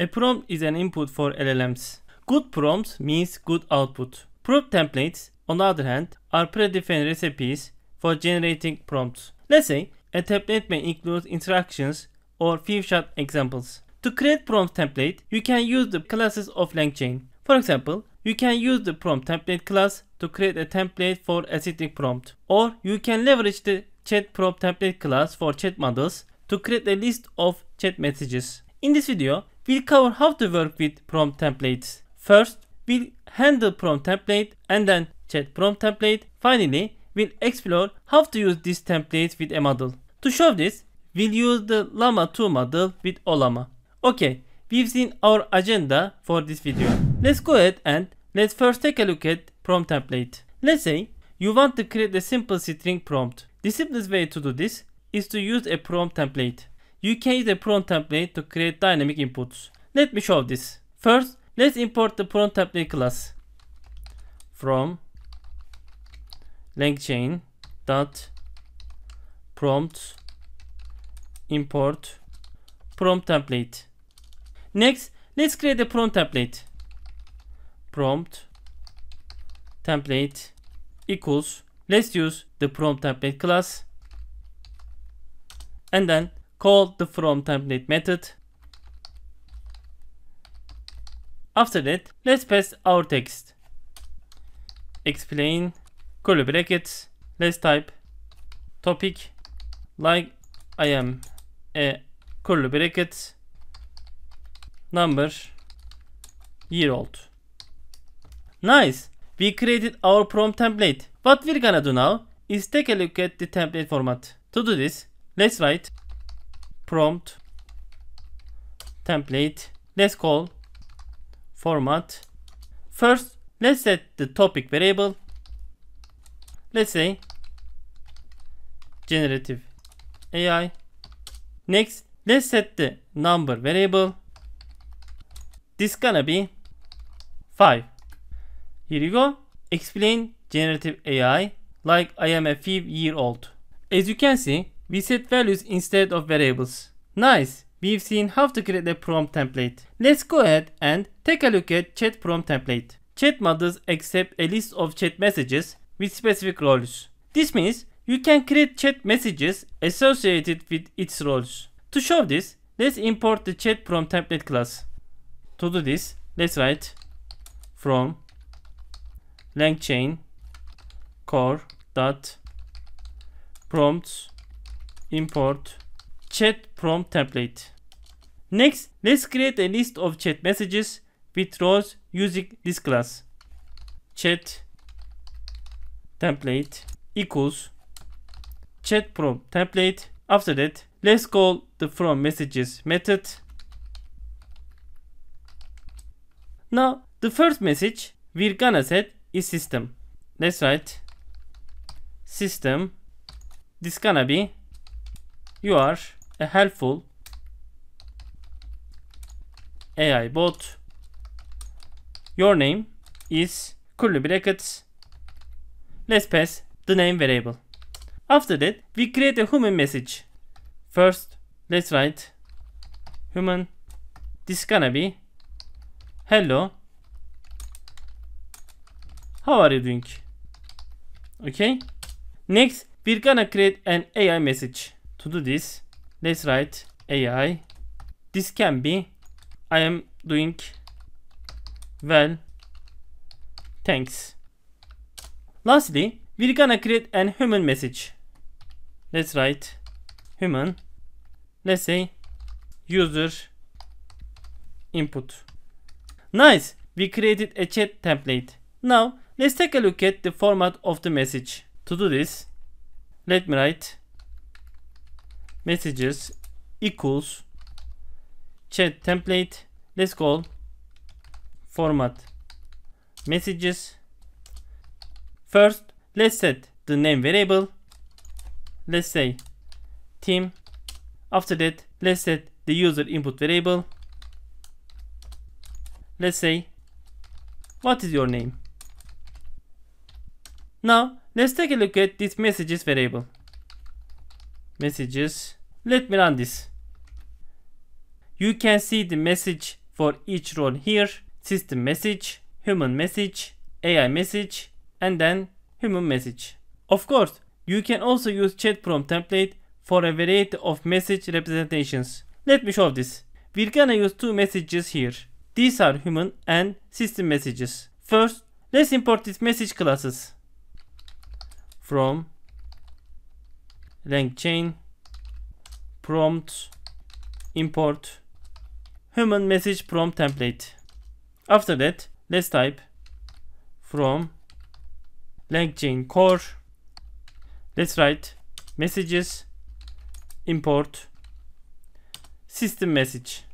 A prompt is an input for LLMs. Good prompts means good output. Prompt templates, on the other hand, are predefined recipes for generating prompts. Let's say a template may include instructions or few-shot examples. To create prompt template, you can use the classes of LangChain. For example, you can use the prompt template class to create a template for acidic prompt. Or you can leverage the chat prompt template class for chat models to create a list of chat messages. In this video, We'll cover how to work with prompt templates. First, we'll handle prompt template and then chat prompt template. Finally, we'll explore how to use these templates with a model. To show this, we'll use the Llama 2 model with Olama. Okay, we've seen our agenda for this video. Let's go ahead and let's first take a look at prompt template. Let's say you want to create a simple string prompt. The simplest way to do this is to use a prompt template. You can use a prompt template to create dynamic inputs. Let me show this. First, let's import the prompt template class from langchain dot prompt import prompt template. Next, let's create a prompt template. Prompt template equals let's use the prompt template class and then call the from template method. After that, let's pass our text. Explain, curly brackets, let's type topic like I am a eh, curly brackets number year old. Nice! We created our prompt template. What we're gonna do now is take a look at the template format. To do this, let's write prompt template let's call format first let's set the topic variable let's say generative AI next let's set the number variable this gonna be 5 here you go explain generative AI like I am a 5 year old as you can see We set values instead of variables. Nice! We've seen how to create a prompt template. Let's go ahead and take a look at chat prompt template. Chat models accept a list of chat messages with specific roles. This means you can create chat messages associated with its roles. To show this, let's import the chat prompt template class. To do this, let's write from langchain core dot prompts import chat prompt template. Next, let's create a list of chat messages with rows using this class. Chat template equals chat prompt template. After that, let's call the from messages method. Now, the first message we're gonna set is system. Let's write system. This gonna be You are a helpful AI bot. Your name is curly brackets. Let's pass the name variable. After that, we create a human message. First, let's write human. This gonna be hello. How are you doing? Okay. Next, we're gonna create an AI message. to do this, let's write AI. This can be, I am doing well, thanks. Lastly, we're gonna create an human message. Let's write human, let's say user input. Nice, we created a chat template. Now, let's take a look at the format of the message. To do this, let me write messages equals chat template let's call format messages first let's set the name variable let's say team after that let's set the user input variable let's say what is your name now let's take a look at this messages variable messages let me run this. You can see the message for each role here. System message, human message, AI message, and then human message. Of course, you can also use chat prompt template for a variety of message representations. Let me show this. We're gonna use two messages here. These are human and system messages. First, let's import these message classes from lang chain prompt import human message prompt template. After that, let's type from LangChain core. Let's write messages import system message.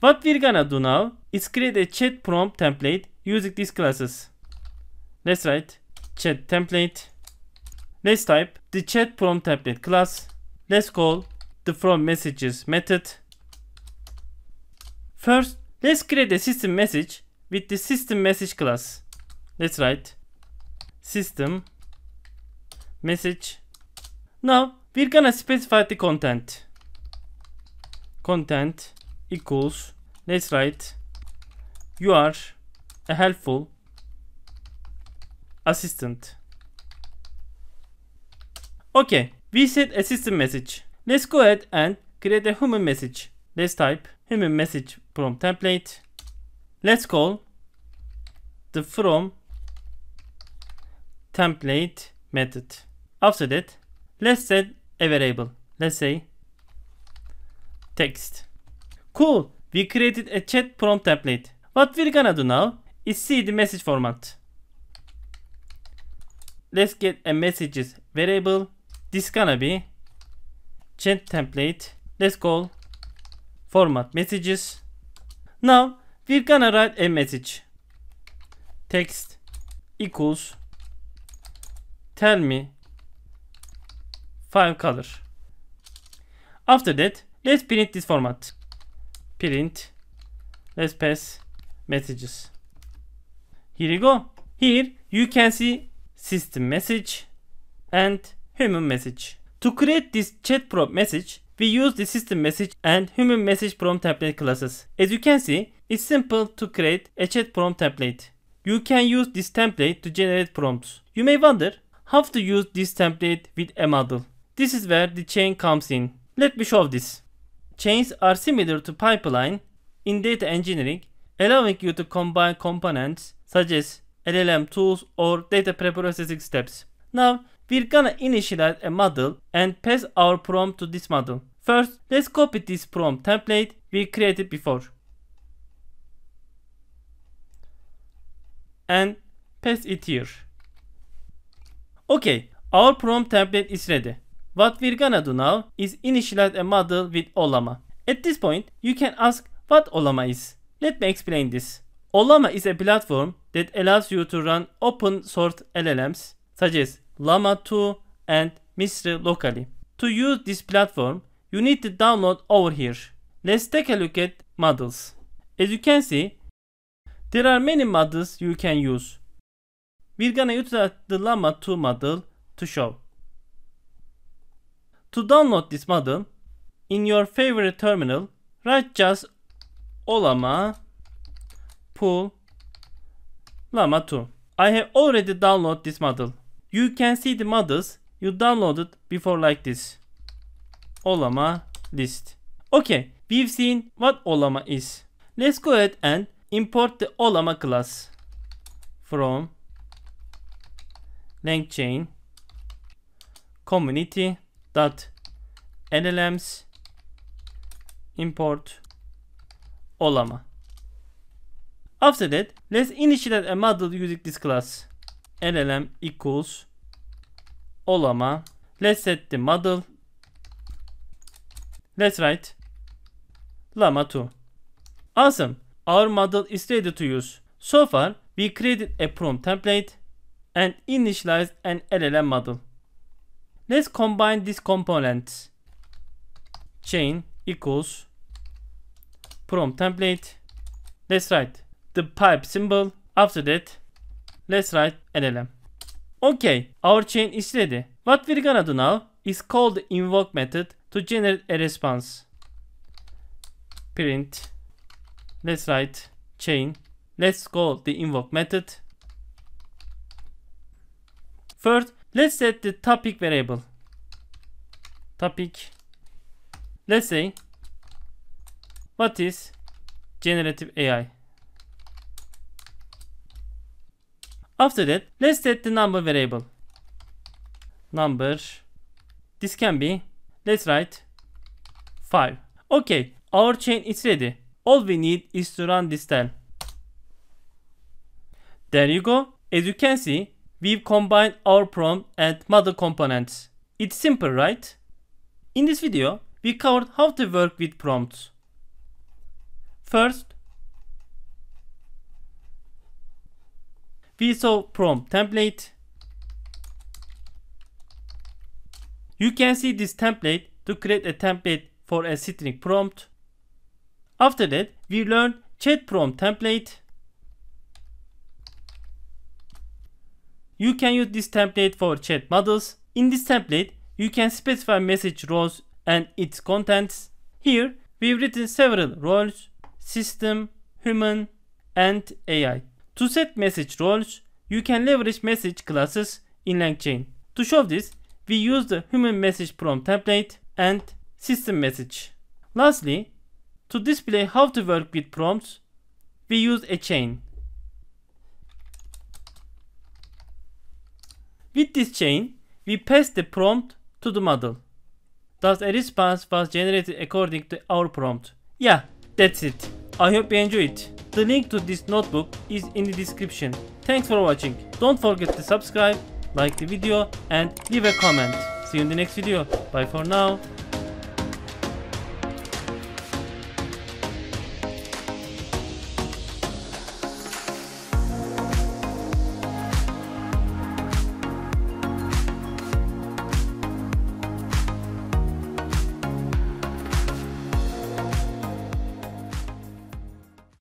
What we're gonna do now is create a chat prompt template using these classes. Let's write chat template. Let's type the chat prompt template class. Let's call the from messages method. First, let's create a system message with the system message class. Let's write system message. Now we're gonna specify the content. Content equals let's write you are a helpful assistant. Okay, we set a system message. Let's go ahead and create a human message. Let's type human message from template. Let's call the from template method. After that, let's set a variable. Let's say text. Cool, we created a chat prompt template. What we're gonna do now is see the message format. Let's get a messages variable. This gonna be chat template. Let's call format messages. Now we're gonna write a message. Text equals tell me five color. After that, let's print this format. Print. Let's pass messages. Here you go. Here you can see system message and human message. To create this chat prompt message, we use the system message and human message prompt template classes. As you can see, it's simple to create a chat prompt template. You can use this template to generate prompts. You may wonder how to use this template with a model. This is where the chain comes in. Let me show this. Chains are similar to pipeline in data engineering, allowing you to combine components such as LLM tools or data preprocessing steps. Now, We're gonna initialize a model and pass our prompt to this model. First, let's copy this prompt template we created before. And pass it here. Okay, our prompt template is ready. What we're gonna do now is initialize a model with Olama. At this point, you can ask what Olama is. Let me explain this. Olama is a platform that allows you to run open source LLMs such as Llama 2 and Misri locally. To use this platform, you need to download over here. Let's take a look at models. As you can see, there are many models you can use. We're gonna utilize the Llama 2 model to show. To download this model, in your favorite terminal, write just olama pull llama 2. I have already downloaded this model. You can see the models you downloaded before like this. Olama list. Okay, we've seen what Olama is. Let's go ahead and import the Olama class from LangChain community dot nlms import Olama. After that, let's initialize a model using this class. LLM equals olama. Let's set the model. Let's write llama 2. Awesome. Our model is ready to use. So far, we created a prompt template and initialized an LLM model. Let's combine these components. Chain equals prompt template. Let's write the pipe symbol. After that, Let's write LLM. Okay, our chain is ready. What we're gonna do now is call the invoke method to generate a response. Print. Let's write chain. Let's call the invoke method. First, let's set the topic variable. Topic. Let's say, what is generative AI? After that, let's set the number variable. Number. This can be. Let's write 5. Okay, our chain is ready. All we need is to run this tell. There you go. As you can see, we've combined our prompt and model components. It's simple, right? In this video, we covered how to work with prompts. First, vSO prompt template. You can see this template to create a template for a string prompt. After that, we learned chat prompt template. You can use this template for chat models. In this template, you can specify message roles and its contents. Here, we've written several roles, system, human, and AI. To set message roles, you can leverage message classes in LangChain. To show this, we use the human message prompt template and system message. Lastly, to display how to work with prompts, we use a chain. With this chain, we pass the prompt to the model. Thus a response was generated according to our prompt. Yeah, that's it. I hope you enjoy it. The link to this notebook is in the description. Thanks for watching. Don't forget to subscribe, like the video and leave a comment. See you in the next video. Bye for now.